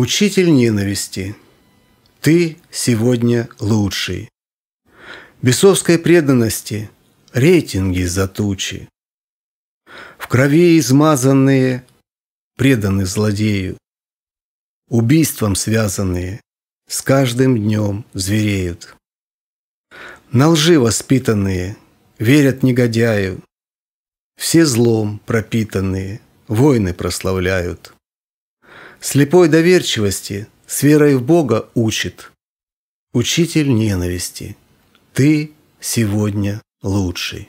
Учитель ненависти. Ты сегодня лучший. Бесовской преданности рейтинги за тучи. В крови измазанные преданы злодею. Убийством связанные с каждым днем звереют. На лжи воспитанные верят негодяю. Все злом пропитанные войны прославляют – Слепой доверчивости с верой в Бога учит. Учитель ненависти, ты сегодня лучший.